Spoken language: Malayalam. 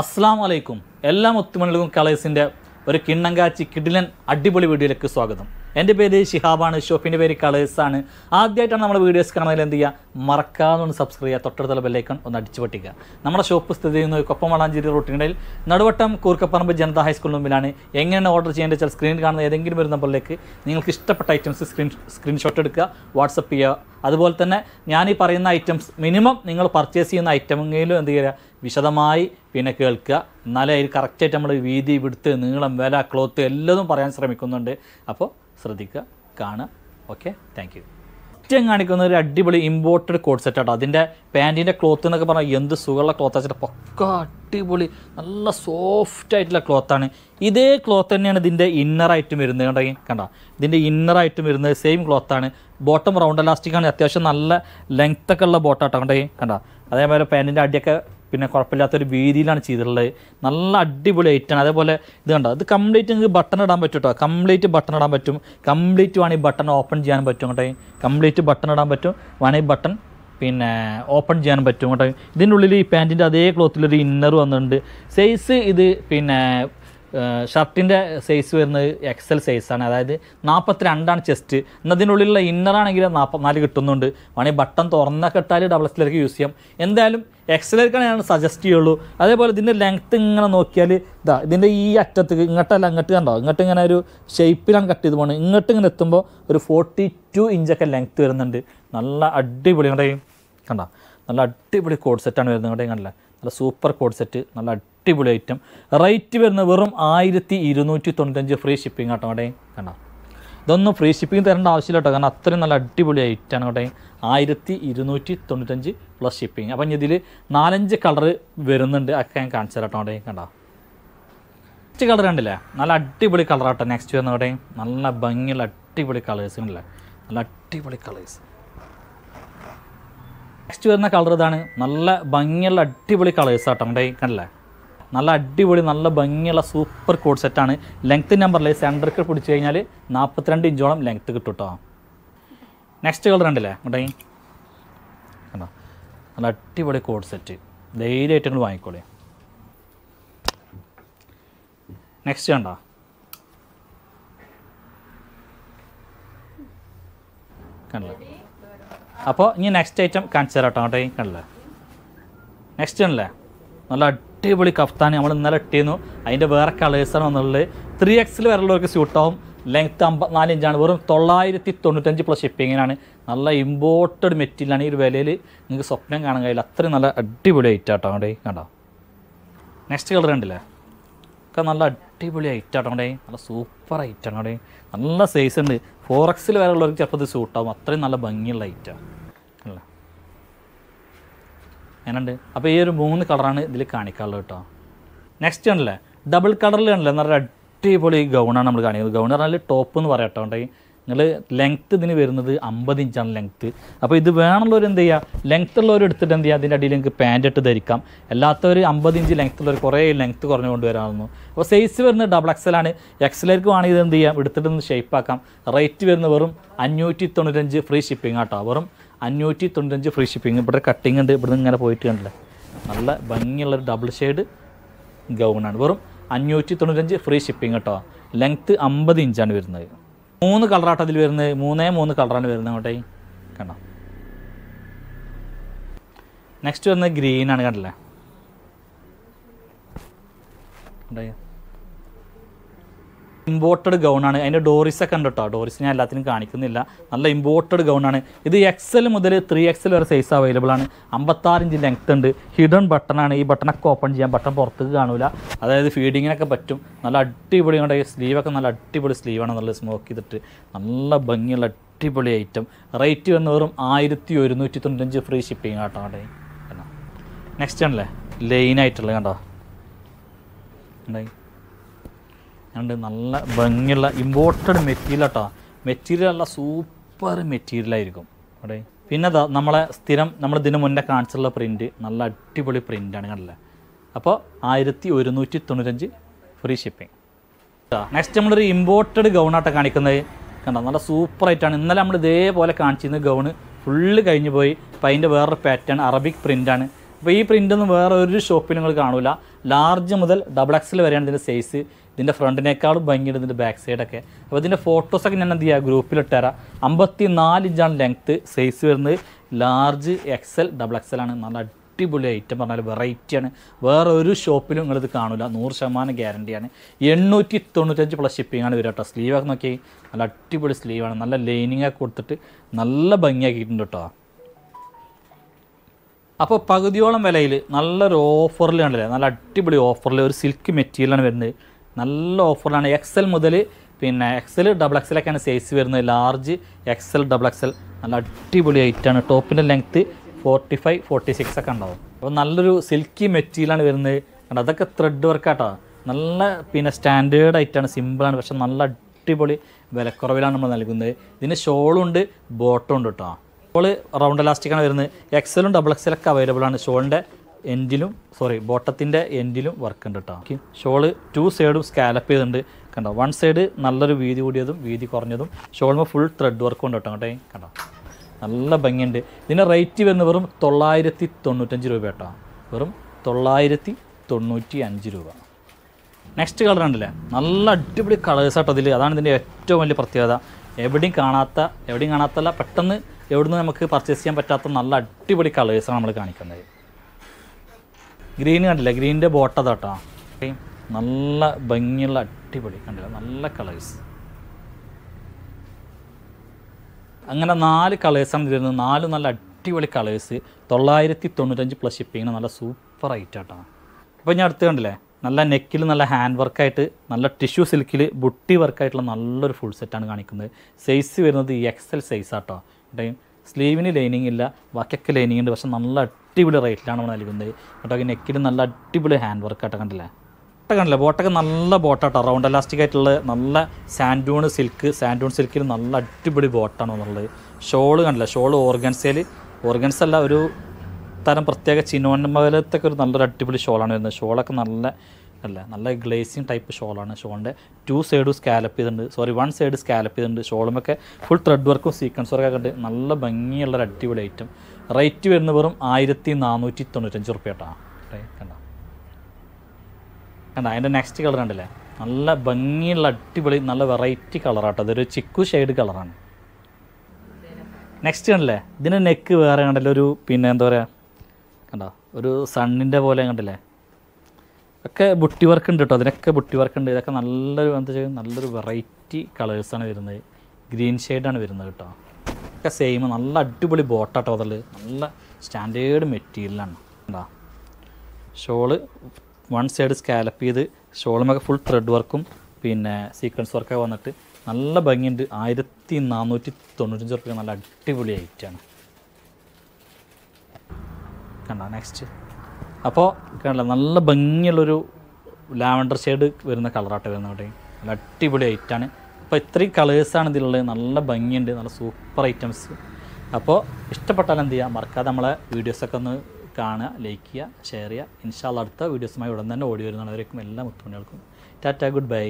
അസ്സാം വലൈക്കും എല്ലാ മുത്തുമണികൾക്കും കളേഴ്സിൻ്റെ ഒരു കിണ്ണങ്കാച്ചി കിഡിലൻ അടിപൊളി വീഡിയോയിലേക്ക് സ്വാഗതം എൻ്റെ പേര് ഷിഹാബാണ് ഷോഫിൻ്റെ പേര് കളേഴ്സാണ് ആദ്യമായിട്ടാണ് നമ്മുടെ വീഡിയോസ് കാണുന്നതിൽ എന്ത് ചെയ്യുക മറക്കാതെ ഒന്ന് സബ്സ്ക്രൈബ് ചെയ്യുക തൊട്ടടുത്തുള്ള ബെല്ലൈക്കൺ ഒന്ന് അടിച്ചു പൊട്ടിക്കുക നമ്മുടെ ഷോപ്പ് സ്ഥിതി ചെയ്യുന്നത് കൊപ്പമളാഞ്ചേരി റൂട്ടിനിടയിൽ നടുവട്ടം കൂർക്കപ്പറമ്പ് ജനതാ ഹൈസ്കൂളിന് മുമ്പിലാണ് എങ്ങനെയാണ് ഓർഡർ ചെയ്യേണ്ടത് വെച്ചാൽ സ്ക്രീനിൽ കാണുന്ന ഏതെങ്കിലും ഒരു നമ്പറിലേക്ക് നിങ്ങൾക്ക് ഇഷ്ടപ്പെട്ട ഐറ്റംസ് സ്ക്രീൻ സ്ക്രീൻഷോട്ട് എടുക്കുക വാട്സപ്പ് ചെയ്യുക അതുപോലെ തന്നെ ഞാൻ ഈ പറയുന്ന ഐറ്റംസ് മിനിമം നിങ്ങൾ പർച്ചേസ് ചെയ്യുന്ന ഐറ്റമെങ്കിലും എന്ത് ചെയ്യുക വിശദമായി പിന്നെ കേൾക്കുക എന്നാലേ അതിൽ കറക്റ്റായിട്ട് നമ്മൾ വീതി വിടുത്ത് നീളം വില ക്ലോത്ത് എല്ലതും പറയാൻ ശ്രമിക്കുന്നുണ്ട് അപ്പോൾ ശ്രദ്ധിക്കുക കാണുക ഓക്കെ താങ്ക് യു ഏറ്റവും കാണിക്കുന്ന ഒരു അടിപൊളി ഇമ്പോർട്ടഡ് കോഡ് സെറ്റ് ആട്ടോ അതിൻ്റെ പാൻറ്റിൻ്റെ ക്ലോത്ത് എന്നൊക്കെ പറഞ്ഞാൽ എന്ത് സുഖമുള്ള ക്ലോത്ത് വെച്ചിട്ട് പൊക്ക അടിപൊളി നല്ല സോഫ്റ്റ് ആയിട്ടുള്ള ക്ലോത്താണ് ഇതേ ക്ലോത്ത് തന്നെയാണ് ഇതിൻ്റെ ഇന്നറായിട്ടും വരുന്നത് കണ്ടോ കണ്ടോ ഇതിൻ്റെ ഇന്നറായിട്ടും വരുന്നത് സെയിം ക്ലോത്താണ് ബോട്ടം റൗണ്ട് ആണ് അത്യാവശ്യം നല്ല ലെങ്ത്തൊക്കെ ഉള്ള ആട്ടോ കണ്ടോ കണ്ടോ അതേപോലെ പാൻറ്റിൻ്റെ അടിയൊക്കെ പിന്നെ ഒരു വീതിയിലാണ് ചെയ്തിട്ടുള്ളത് നല്ല അടിപൊളി ഐറ്റാണ് അതേപോലെ ഇത് കണ്ടോ ഇത് കംപ്ലീറ്റ് നിങ്ങൾക്ക് ബട്ടൺ ഇടാൻ പറ്റും കേട്ടോ കംപ്ലീറ്റ് ബട്ടൺ ഇടാൻ പറ്റും കംപ്ലീറ്റ് വേണമെങ്കിൽ ബട്ടൺ ഓപ്പൺ ചെയ്യാൻ പറ്റും കേട്ടോ കംപ്ലീറ്റ് ബട്ടൺ ഇടാൻ പറ്റും വേണമെങ്കിൽ ബട്ടൺ പിന്നെ ഓപ്പൺ ചെയ്യാൻ പറ്റും കേട്ടോ ഇതിൻ്റെ ഉള്ളിൽ ഈ പാൻറ്റിൻ്റെ അതേ ക്ലോത്തിലൊരു ഇന്നർ വന്നിട്ടുണ്ട് സൈസ് ഇത് പിന്നെ ഷർട്ടിൻ്റെ സൈസ് വരുന്നത് എക്സൽ സൈസാണ് അതായത് നാൽപ്പത്തി രണ്ടാണ് ചെസ്റ്റ് എന്നതിനുള്ളിലുള്ള ഇന്നറാണെങ്കിൽ നാൽപ്പത്തിനാല് കിട്ടുന്നുണ്ട് വേണമെങ്കിൽ ബട്ടൺ തുറന്നൊക്കെ ഇട്ടാൽ ഡബിൾ എക്സലേക്ക് യൂസ് ചെയ്യാം എന്തായാലും എക്സലേക്കാണ് ഞാൻ സജസ്റ്റ് ചെയ്യുള്ളൂ അതേപോലെ ഇതിൻ്റെ ലെങ്ത്ത് ഇങ്ങനെ നോക്കിയാൽ ഇതാ ഇതിൻ്റെ ഈ അറ്റത്ത് ഇങ്ങോട്ടല്ല അങ്ങോട്ട് കണ്ടോ ഇങ്ങോട്ട് ഇങ്ങനെ ഒരു ഷേപ്പിലാണ് കട്ട് ചെയ്ത് പോകുന്നത് ഇങ്ങോട്ട് ഇങ്ങനെ എത്തുമ്പോൾ ഒരു ഫോർട്ടി ടു ഇഞ്ചൊക്കെ ലെങ്ത്ത് വരുന്നുണ്ട് നല്ല അടിപൊളി കണ്ടേ കണ്ടോ നല്ല അടിപൊളി കോഡ് സെറ്റാണ് വരുന്നത് കണ്ടേ കണ്ടില്ല നല്ല സൂപ്പർ കോഡ് സെറ്റ് നല്ല അടിപൊളി ഐറ്റം റേറ്റ് വരുന്ന വെറും ആയിരത്തി ഇരുന്നൂറ്റി തൊണ്ണൂറ്റഞ്ച് ഫ്രീ ഷിപ്പിംഗ് കേട്ടോ അവിടെ കണ്ടോ ഇതൊന്നും ഫ്രീ ഷിപ്പിംഗ് തരേണ്ട ആവശ്യമില്ല കേട്ടോ കാരണം അത്രയും നല്ല അടിപൊളി ഐറ്റാണ് അവിടെ ആയിരത്തി ഇരുന്നൂറ്റി തൊണ്ണൂറ്റഞ്ച് പ്ലസ് ഷിപ്പിംഗ് അപ്പം ഇതിൽ നാലഞ്ച് കളർ വരുന്നുണ്ട് അതൊക്കെ ഞാൻ കാണിച്ചു തരാം കേട്ടോ അവിടെ കണ്ടോ നെക്സ്റ്റ് കളർ ഉണ്ടല്ലേ നല്ല അടിപൊളി കളർ ആട്ടോ നെക്സ്റ്റ് വരുന്ന കേട്ടെ നല്ല ഭംഗിയുള്ള അടിപൊളി കളേഴ്സ് ഉണ്ടല്ലേ നല്ല അടിപൊളി കളേഴ്സ് നെക്സ്റ്റ് വരുന്ന കളർ ഇതാണ് നല്ല ഭംഗിയുള്ള അടിപൊളി കളേഴ്സ് ആട്ടോ നമ്മുടെ കണ്ടല്ലേ നല്ല അടിപൊളി നല്ല ഭംഗിയുള്ള സൂപ്പർ കോഡ് സെറ്റാണ് ലെങ്ത്ത് നമ്പറിൽ സെൻറ്റർക്ക് പിടിച്ചു കഴിഞ്ഞാൽ നാൽപ്പത്തിരണ്ട് ഇഞ്ചോളം ലെങ്ത്ത് കിട്ടും കേട്ടോ നെക്സ്റ്റ് കളർ ഉണ്ടല്ലേ ഉണ്ടെങ്കിൽ കണ്ടോ നല്ല അടിപൊളി കോഡ് സെറ്റ് ധൈര്യമായിട്ട് നിങ്ങൾ വാങ്ങിക്കോളേ നെക്സ്റ്റ് കണ്ടോ കണ്ടല്ലേ അപ്പോൾ ഇനി നെക്സ്റ്റ് ഐറ്റം കാണിച്ചു തരാം കേട്ടോ നെക്സ്റ്റ് ആണല്ലേ നല്ല അടിപൊളി കഫ്താൻ നമ്മൾ ഇന്നലെ ഇട്ടിരുന്നു അതിൻ്റെ വേറെ കളേഴ്സാണ് വന്നുള്ളത് ത്രീ എക്സിൽ വരെയുള്ളവർക്ക് സ്യൂട്ടാവും ലെങ്ത്ത് അമ്പത്തിനാല് ഇഞ്ചാണ് വെറും തൊള്ളായിരത്തി തൊണ്ണൂറ്റഞ്ച് പ്ലസ് ഷിപ്പിങ്ങിനാണ് നല്ല ഇമ്പോർട്ടഡ് മെറ്റീരിയലാണ് ഈ ഒരു വിലയിൽ നിങ്ങൾക്ക് സ്വപ്നം കാണാൻ കഴിയില്ല അത്രയും നല്ല അടിപൊളി ഐറ്റാട്ടോ അവിടെ കണ്ടോ നെക്സ്റ്റ് കളർ കണ്ടില്ലേ ഒക്കെ നല്ല അടിപൊളി ഐറ്റാട്ടോ അവിടെ നല്ല സൂപ്പർ ഐറ്റാണ് അവിടെ നല്ല സൈസ് ഉണ്ട് ഫോർ എക്സിൽ വരെയുള്ളവർക്ക് ചിലപ്പോൾ ഇത് സ്യൂട്ടാവും അത്രയും നല്ല ഭംഗിയുള്ള ഐറ്റം അല്ലേ അങ്ങനെയുണ്ട് അപ്പോൾ ഈ ഒരു മൂന്ന് കളറാണ് ഇതിൽ കാണിക്കാറുള്ളത് കേട്ടോ നെക്സ്റ്റ് ആണല്ലേ ഡബിൾ കളറിലാണല്ലേ നല്ല അടിപൊളി ഗൗണാണ് നമ്മൾ കാണിക്കുന്നത് ഗൗൺ പറഞ്ഞാൽ ടോപ്പ് എന്ന് പറയാം കേട്ടോ ഉണ്ടെങ്കിൽ നിങ്ങൾ ലെങ്ത്ത് ഇതിന് വരുന്നത് അമ്പത് ഇഞ്ചാണ് ലെങ്ത്ത് അപ്പോൾ ഇത് വേണമുള്ളവർ എന്ത് ചെയ്യുക ലെങ്ത്ത് ഉള്ളവർ എടുത്തിട്ട് എന്ത് ചെയ്യുക അതിൻ്റെ അടിയിൽ നിങ്ങൾക്ക് പാൻറ്റ് ഇട്ട് ധരിക്കാം അല്ലാത്തവർ അമ്പത് ഇഞ്ച് ലെങ്ത്ത് ഉള്ളവർ കുറേ ലെങ്ത്ത് കുറഞ്ഞു കൊണ്ടുവരാമെന്നു അപ്പോൾ സൈസ് വരുന്നത് ഡബിൾ എക്സലാണ് എക്സലേക്ക് വേണമെങ്കിൽ ഇത് എന്ത് ചെയ്യാം എടുത്തിട്ടൊന്ന് ഷേപ്പാക്കാം റേറ്റ് വരുന്ന വെറും അഞ്ഞൂറ്റി തൊണ്ണൂറ്റഞ്ച് ഫ്രീ ഷിപ്പിംഗ് ആട്ടോ വെറും അഞ്ഞൂറ്റി തൊണ്ണൂറ്റഞ്ച് ഫ്രീ ഷിപ്പിംഗ് ഇവിടെ കട്ടിങ് ഉണ്ട് ഇവിടെ നിന്ന് ഇങ്ങനെ പോയിട്ട് കണ്ടില്ലേ നല്ല ഭംഗിയുള്ളൊരു ഡബിൾ ഷെയ്ഡ് ഗൗണാണ് വെറും അഞ്ഞൂറ്റി തൊണ്ണൂറ്റഞ്ച് ഫ്രീ ഷിപ്പിംഗ് കേട്ടോ ലെങ്ത്ത് അമ്പത് ഇഞ്ചാണ് വരുന്നത് മൂന്ന് കളറാട്ട് അതിൽ വരുന്നത് മൂന്നേ മൂന്ന് കളറാണ് വരുന്നത് അങ്ങോട്ടേ കണ്ടോ നെക്സ്റ്റ് വരുന്നത് ഗ്രീനാണ് കണ്ടില്ലേ ഇമ്പോർട്ടഡ് ഗൗണാണ് അതിൻ്റെ ഡോറിസ് ഒക്കെ ഉണ്ട് കേട്ടോ ഡോറിസ് ഞാൻ എല്ലാത്തിനും കാണിക്കുന്നില്ല നല്ല ഇമ്പോർട്ടഡ് ഗൗണാണ് ഇത് എക്സൽ മുതൽ ത്രീ എക്സൽ വരെ സൈസ് അവൈലബിൾ ആണ് അമ്പത്താറിഞ്ച് ലെങ്ത് ഉണ്ട് ബട്ടൺ ബട്ടണാണ് ഈ ബട്ടണൊക്കെ ഓപ്പൺ ചെയ്യാൻ ബട്ടൺ പുറത്തേക്ക് കാണില്ല അതായത് ഫീഡിങ്ങിനൊക്കെ പറ്റും നല്ല അടിപൊളി കൊണ്ട് സ്ലീവൊക്കെ നല്ല അടിപൊളി സ്ലീവാണ് നല്ല സ്മോക്ക് ചെയ്തിട്ട് നല്ല ഭംഗിയുള്ള അടിപൊളി ഐറ്റം റേറ്റ് വന്ന് വെറും ആയിരത്തി ഒരുന്നൂറ്റി തൊണ്ണൂറ്റഞ്ച് ഫ്രീ ഷിപ്പിംഗ് കേട്ടോ അവിടെ നെക്സ്റ്റ് ആണല്ലേ ലൈനായിട്ടുള്ളത് കണ്ടോ ഉണ്ടായി അതുകൊണ്ട് നല്ല ഭംഗിയുള്ള ഇമ്പോർട്ടഡ് മെറ്റീരിയൽ കേട്ടോ മെറ്റീരിയൽ അല്ല സൂപ്പർ മെറ്റീരിയലായിരിക്കും അവിടെ പിന്നെ അതാ നമ്മളെ സ്ഥിരം നമ്മൾ ഇതിന് മുന്നേ കാണിച്ചുള്ള പ്രിൻറ്റ് നല്ല അടിപൊളി പ്രിൻ്റാണ് കണ്ടല്ലേ അപ്പോൾ ആയിരത്തി ഒരുന്നൂറ്റി തൊണ്ണൂറ്റഞ്ച് ഫ്രീ ഷിപ്പിംഗ് നെക്സ്റ്റ് നമ്മളൊരു ഇമ്പോർട്ടഡ് ഗൗണായിട്ട് കാണിക്കുന്നത് കണ്ടോ നല്ല സൂപ്പറായിട്ടാണ് ഇന്നലെ നമ്മൾ ഇതേപോലെ കാണിച്ചിരുന്ന ഗൗണ് ഫുള്ള് കഴിഞ്ഞു പോയി അപ്പം അതിൻ്റെ വേറൊരു പാറ്റേൺ അറബിക് പ്രിൻ്റാണ് അപ്പോൾ ഈ പ്രിൻ്റൊന്നും വേറെ ഒരു ഷോപ്പിൽ നിങ്ങൾ കാണില്ല ലാർജ് മുതൽ ഡബിൾ എക്സിൽ വരെയാണ് ഇതിൻ്റെ സൈസ് ഇതിൻ്റെ ഫ്രണ്ടിനേക്കാളും ഭംഗിയുണ്ട് ഇതിൻ്റെ ബാക്ക് സൈഡൊക്കെ അപ്പോൾ ഇതിൻ്റെ ഫോട്ടോസൊക്കെ ഞാൻ എന്ത് ചെയ്യാം ഗ്രൂപ്പിലിട്ട് തരാം അമ്പത്തി നാല് ഇഞ്ചാണ് ലെങ്ത്ത് സൈസ് വരുന്നത് ലാർജ് എക്സൽ ഡബിൾ എക്സൽ ആണ് നല്ല അടിപൊളി ഐറ്റം പറഞ്ഞാൽ വെറൈറ്റിയാണ് വേറെ ഒരു ഷോപ്പിലും നിങ്ങളിത് കാണില്ല നൂറ് ശതമാനം ഗ്യാരണ്ടിയാണ് എണ്ണൂറ്റി തൊണ്ണൂറ്റഞ്ച് പ്ലസ് ആണ് വരിക കേട്ടോ സ്ലീവൊക്കെ നോക്കി നല്ല അടിപൊളി സ്ലീവാണ് നല്ല ലൈനിങ്ങൊക്കെ കൊടുത്തിട്ട് നല്ല ഭംഗിയാക്കിയിട്ടുണ്ട് കേട്ടോ അപ്പോൾ പകുതിയോളം വിലയിൽ നല്ലൊരു ഓഫറിലാണല്ലേ നല്ല അടിപൊളി ഓഫറിൽ ഒരു സിൽക്ക് മെറ്റീരിയലാണ് വരുന്നത് നല്ല ഓഫറാണ് എക്സൽ മുതൽ പിന്നെ എക്സൽ ഡബിൾ എക്സലൊക്കെയാണ് സൈസ് വരുന്നത് ലാർജ് എക്സൽ ഡബിൾ എക്സൽ നല്ല അടിപൊളി ഐറ്റാണ് ടോപ്പിൻ്റെ length forty five forty six ഒക്കെ ഉണ്ടാവും അപ്പോൾ നല്ലൊരു സിൽക്കി മെറ്റീരിയലാണ് വരുന്നത് കണ്ടോ അതൊക്കെ ത്രെഡ് വർക്കാട്ടോ നല്ല പിന്നെ സ്റ്റാൻഡേർഡ് ആയിട്ടാണ് സിമ്പിളാണ് പക്ഷെ നല്ല അടിപൊളി വിലക്കുറവിലാണ് നമ്മൾ നൽകുന്നത് ഇതിന് ഷോളുണ്ട് ബോട്ടും ഉണ്ട് കേട്ടോ ഷോള് റൗണ്ട് ഇലാസ്റ്റിക്കാണ് വരുന്നത് എക്സലും ഡബിൾ എക്സലൊക്കെ അവൈലബിൾ ആണ് ഷോളിൻ്റെ എൻഡിലും സോറി ബോട്ടത്തിൻ്റെ എൻഡിലും വർക്ക് ഉണ്ട് കേട്ടോ ഓക്കെ ഷോള് ടു സൈഡും സ്കാലപ്പ് ചെയ്തിട്ടുണ്ട് കണ്ടോ വൺ സൈഡ് നല്ലൊരു വീതി കൂടിയതും വീതി കുറഞ്ഞതും ഷോളുമ്പോൾ ഫുൾ ത്രെഡ് വർക്ക് ഉണ്ട് കേട്ടോ കേട്ടോ കണ്ടോ നല്ല ഭംഗിയുണ്ട് ഇതിൻ്റെ റേറ്റ് വരുന്ന വെറും തൊള്ളായിരത്തി തൊണ്ണൂറ്റഞ്ച് രൂപ കേട്ടോ വെറും തൊള്ളായിരത്തി തൊണ്ണൂറ്റി അഞ്ച് രൂപ നെക്സ്റ്റ് കളർ ഉണ്ടല്ലേ നല്ല അടിപൊളി കളേഴ്സ് ആട്ടോ അതിൽ അതാണ് ഇതിൻ്റെ ഏറ്റവും വലിയ പ്രത്യേകത എവിടെയും കാണാത്ത എവിടെയും കാണാത്തല്ല പെട്ടെന്ന് എവിടുന്ന് നമുക്ക് പർച്ചേസ് ചെയ്യാൻ പറ്റാത്ത നല്ല അടിപൊളി കളേഴ്സാണ് നമ്മൾ കാണിക്കുന്നത് ഗ്രീൻ കണ്ടില്ല ഗ്രീനിൻ്റെ ബോട്ട കേട്ടോ നല്ല ഭംഗിയുള്ള അടിപൊളി കണ്ടില്ല നല്ല കളേഴ്സ് അങ്ങനെ നാല് കളേഴ്സാണ് ഇതിൽ നിന്ന് നാല് നല്ല അടിപൊളി കളേഴ്സ് തൊള്ളായിരത്തി തൊണ്ണൂറ്റഞ്ച് പ്ലസ് ഷിപ്പിങ്ങിന് നല്ല സൂപ്പർ ഐറ്റാട്ടോ അപ്പോൾ ഞാൻ അടുത്ത് കണ്ടില്ലേ നല്ല നെക്കിൽ നല്ല ഹാൻഡ് വർക്കായിട്ട് നല്ല ടിഷ്യൂ സിൽക്കിൽ ബുട്ടി വർക്കായിട്ടുള്ള നല്ലൊരു ഫുൾ സെറ്റാണ് കാണിക്കുന്നത് സൈസ് വരുന്നത് എക്സൽ സൈസ് ആട്ടോ ഇടയും സ്ലീവിന് ലൈനിങ് ഇല്ല വക്കൊക്കെ ലൈനിങ് ഉണ്ട് പക്ഷെ നല്ല അടിപൊളി റേറ്റിലാണ് നമ്മൾ നൽകുന്നത് ഒട്ടൊക്കെ നെക്കിൽ നല്ല അടിപൊളി ഹാൻഡ് വർക്ക് ആയിട്ട് കണ്ടില്ലേ ബോട്ട കണ്ടില്ല ബോട്ടൊക്കെ നല്ല ബോട്ടാട്ടോ റൗണ്ട് അലാസ്റ്റിക് ആയിട്ടുള്ള നല്ല സാൻഡൂൺ സിൽക്ക് സാൻഡൂൺ സിൽക്കിൽ നല്ല അടിപൊളി ബോട്ടാണ് എന്നുള്ളത് ഷോൾ കണ്ടില്ല ഷോൾ ഓർഗൻസയിൽ ഓർഗൻസ് അല്ല ഒരു തരം പ്രത്യേക ചിനോന്മലത്തൊക്കെ ഒരു നല്ലൊരു അടിപൊളി ഷോളാണ് വരുന്നത് ഷോളൊക്കെ നല്ല അല്ല നല്ല ഗ്ലേസിങ് ടൈപ്പ് ഷോളാണ് ഷോളിൻ്റെ ടു സൈഡും സ്കാലപ്പ് ചെയ്തിട്ടുണ്ട് സോറി വൺ സൈഡ് സ്കാലപ്പ് ചെയ്തിട്ടുണ്ട് ഷോളുമൊക്കെ ഫുൾ ത്രെഡ് വർക്കും സീക്വൻസ് വർക്കൊക്കെ ഉണ്ട് നല്ല ഭംഗിയുള്ളൊരു അടിപൊളി ഐറ്റം റേറ്റ് വരുന്ന വെറും ആയിരത്തി നാനൂറ്റി തൊണ്ണൂറ്റഞ്ച് റുപ്യട്ടാ കണ്ട കണ്ട അതിൻ്റെ നെക്സ്റ്റ് കളർ കണ്ടില്ലേ നല്ല ഭംഗിയുള്ള അടിപൊളി നല്ല വെറൈറ്റി കളറാട്ടോ അതൊരു ചിക്കു ഷെയ്ഡ് കളറാണ് നെക്സ്റ്റ് കണ്ടില്ലേ ഇതിൻ്റെ നെക്ക് വേറെ കണ്ടല്ലോ ഒരു പിന്നെ എന്താ പറയുക കണ്ടോ ഒരു സണ്ണിൻ്റെ പോലെ കണ്ടില്ലേ ഒക്കെ ബുട്ടി വർക്ക് ഉണ്ട് കേട്ടോ അതിനൊക്കെ ബുട്ടി വർക്ക് ഉണ്ട് ഇതൊക്കെ നല്ലൊരു എന്താ ചെയ്യുക നല്ലൊരു വെറൈറ്റി കളേഴ്സാണ് വരുന്നത് ഗ്രീൻ ഷെയ്ഡാണ് വരുന്നത് കേട്ടോ ഒക്കെ സെയിം നല്ല അടിപൊളി ബോട്ടാട്ടോ അതിൽ നല്ല സ്റ്റാൻഡേർഡ് മെറ്റീരിയലാണ് എന്താ ഷോള് വൺ സൈഡ് സ്കാലപ്പ് ചെയ്ത് ഷോളുമൊക്കെ ഫുൾ ത്രെഡ് വർക്കും പിന്നെ സീക്വൻസ് വർക്കൊക്കെ വന്നിട്ട് നല്ല ഭംഗിയുണ്ട് ആയിരത്തി നാനൂറ്റി തൊണ്ണൂറ്റഞ്ച് റുപ്യ നല്ല അടിപൊളി ഐറ്റാണ് കണ്ട നെക്സ്റ്റ് അപ്പോൾ കണ്ടില്ല നല്ല ഭംഗിയുള്ളൊരു ലാവൻഡർ ഷെയ്ഡ് വരുന്ന കളറാട്ടോ വരുന്ന അവിടെ നല്ല അടിപൊളി ഐറ്റാണ് അപ്പോൾ ഇത്രയും കളേഴ്സാണ് ഇതിലുള്ളത് നല്ല ഭംഗിയുണ്ട് നല്ല സൂപ്പർ ഐറ്റംസ് അപ്പോൾ ഇഷ്ടപ്പെട്ടാൽ എന്ത് ചെയ്യുക മറക്കാതെ നമ്മളെ വീഡിയോസൊക്കെ ഒന്ന് കാണുക ലൈക്ക് ചെയ്യുക ഷെയർ ചെയ്യുക ഇൻഷാല്ല അടുത്ത വീഡിയോസുമായി ഉടൻ തന്നെ ഓടി വരുന്നവരേക്കും എല്ലാ മുത്തുമണികൾക്കും ടാറ്റ ഗുഡ് ബൈ